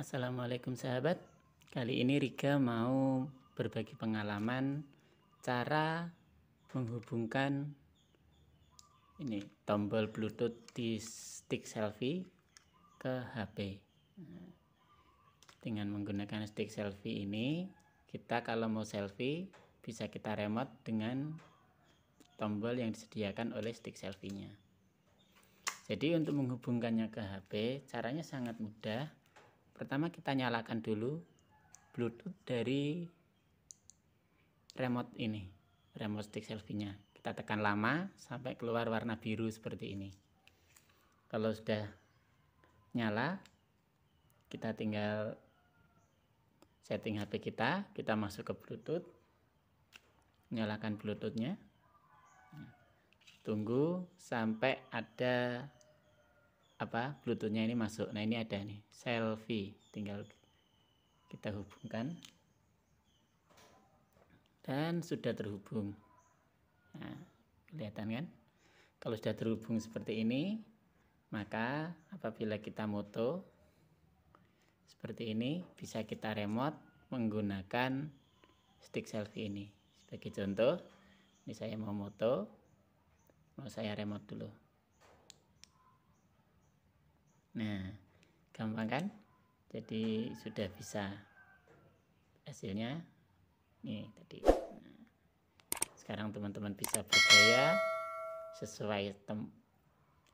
Assalamualaikum sahabat. Kali ini Rika mau berbagi pengalaman cara menghubungkan ini tombol Bluetooth di stick selfie ke HP. Dengan menggunakan stick selfie ini, kita kalau mau selfie bisa kita remote dengan tombol yang disediakan oleh stick selfie-nya. Jadi untuk menghubungkannya ke HP, caranya sangat mudah pertama kita nyalakan dulu bluetooth dari remote ini remote stick selfie nya kita tekan lama sampai keluar warna biru seperti ini kalau sudah nyala kita tinggal setting HP kita kita masuk ke bluetooth nyalakan bluetoothnya tunggu sampai ada apa bluetoothnya ini masuk nah ini ada nih selfie tinggal kita hubungkan dan sudah terhubung nah, kelihatan kan kalau sudah terhubung seperti ini maka apabila kita moto seperti ini bisa kita remote menggunakan stick selfie ini sebagai contoh ini saya mau moto mau saya remote dulu Nah, gampang kan? Jadi sudah bisa hasilnya. Nih tadi. Nah, sekarang teman-teman bisa bergaya sesuai tem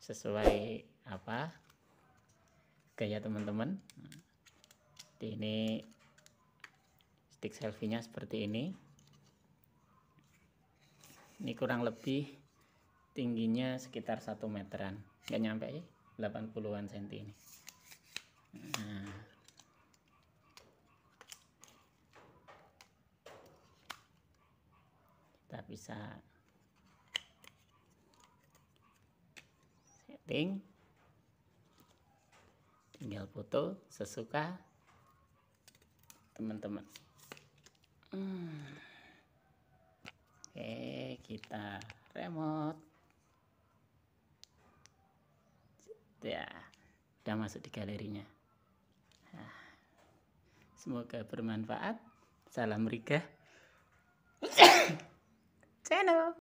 sesuai apa gaya teman-teman. Nah, di ini stick selfie-nya seperti ini. Ini kurang lebih tingginya sekitar satu meteran. Nggak nyampe ya. 80-an senti ini nah. kita bisa setting tinggal foto sesuka teman-teman hmm. oke kita remote Gitu ya udah masuk di galerinya nah, semoga bermanfaat salam rika channel